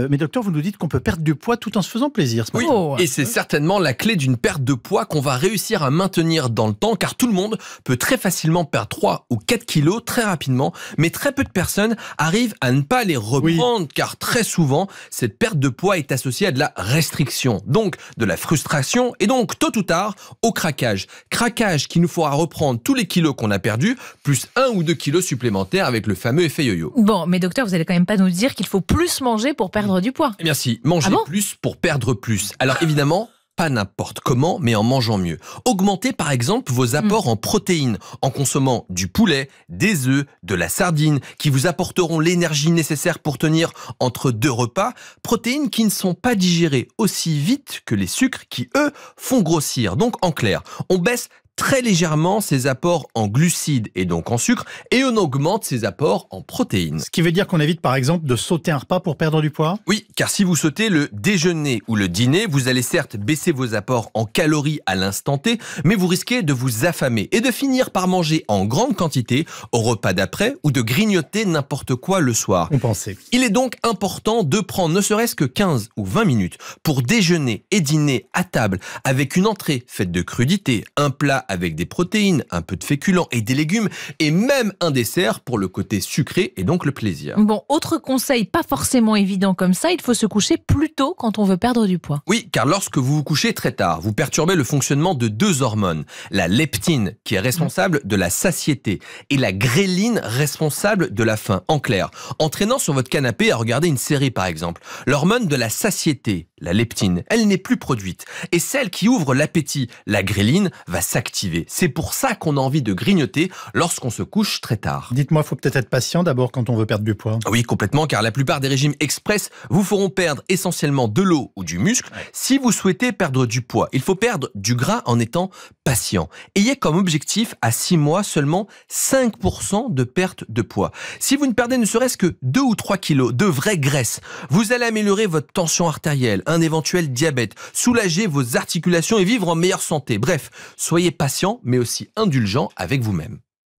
Euh, mais docteur, vous nous dites qu'on peut perdre du poids tout en se faisant plaisir. oui, oh. et c'est certainement la clé d'une perte de poids qu'on va réussir à maintenir dans le temps, car tout le monde peut très facilement perdre 3 ou 4 kilos très rapidement, mais très peu de personnes arrivent à ne pas les reprendre, car très souvent, cette perte de poids est associée à de la restriction, donc de la frustration, et donc tôt ou tard, au craquage. Craquage qui nous fera reprendre tous les kilos qu'on a perdus, plus 1 ou 2 kilos supplémentaires avec le fameux effet yo-yo. Bon, mais docteur, vous allez quand même pas nous dire qu'il faut plus manger pour perdre perdre du poids. Merci. Eh manger ah plus pour perdre plus. Alors évidemment, pas n'importe comment, mais en mangeant mieux. Augmentez par exemple vos mm. apports en protéines en consommant du poulet, des œufs, de la sardine, qui vous apporteront l'énergie nécessaire pour tenir entre deux repas, protéines qui ne sont pas digérées aussi vite que les sucres qui, eux, font grossir. Donc en clair, on baisse très légèrement ses apports en glucides et donc en sucre, et on augmente ses apports en protéines. Ce qui veut dire qu'on évite par exemple de sauter un repas pour perdre du poids Oui, car si vous sautez le déjeuner ou le dîner, vous allez certes baisser vos apports en calories à l'instant T, mais vous risquez de vous affamer et de finir par manger en grande quantité au repas d'après ou de grignoter n'importe quoi le soir. On pensait. Il est donc important de prendre ne serait-ce que 15 ou 20 minutes pour déjeuner et dîner à table avec une entrée faite de crudités, un plat avec des protéines, un peu de féculents et des légumes, et même un dessert pour le côté sucré et donc le plaisir. Bon, autre conseil, pas forcément évident comme ça, il faut se coucher plus tôt quand on veut perdre du poids. Oui, car lorsque vous vous couchez très tard, vous perturbez le fonctionnement de deux hormones, la leptine, qui est responsable de la satiété, et la gréline, responsable de la faim. En clair, entraînant sur votre canapé à regarder une série par exemple, l'hormone de la satiété, la leptine, elle n'est plus produite, et celle qui ouvre l'appétit, la gréline, va s'activer c'est pour ça qu'on a envie de grignoter lorsqu'on se couche très tard. Dites-moi, faut peut-être être patient d'abord quand on veut perdre du poids. Oui, complètement, car la plupart des régimes express vous feront perdre essentiellement de l'eau ou du muscle. Si vous souhaitez perdre du poids, il faut perdre du gras en étant patient. Ayez comme objectif à 6 mois seulement 5% de perte de poids. Si vous ne perdez ne serait-ce que 2 ou 3 kilos de vraie graisse, vous allez améliorer votre tension artérielle, un éventuel diabète, soulager vos articulations et vivre en meilleure santé. Bref, soyez patient patient mais aussi indulgent avec vous-même.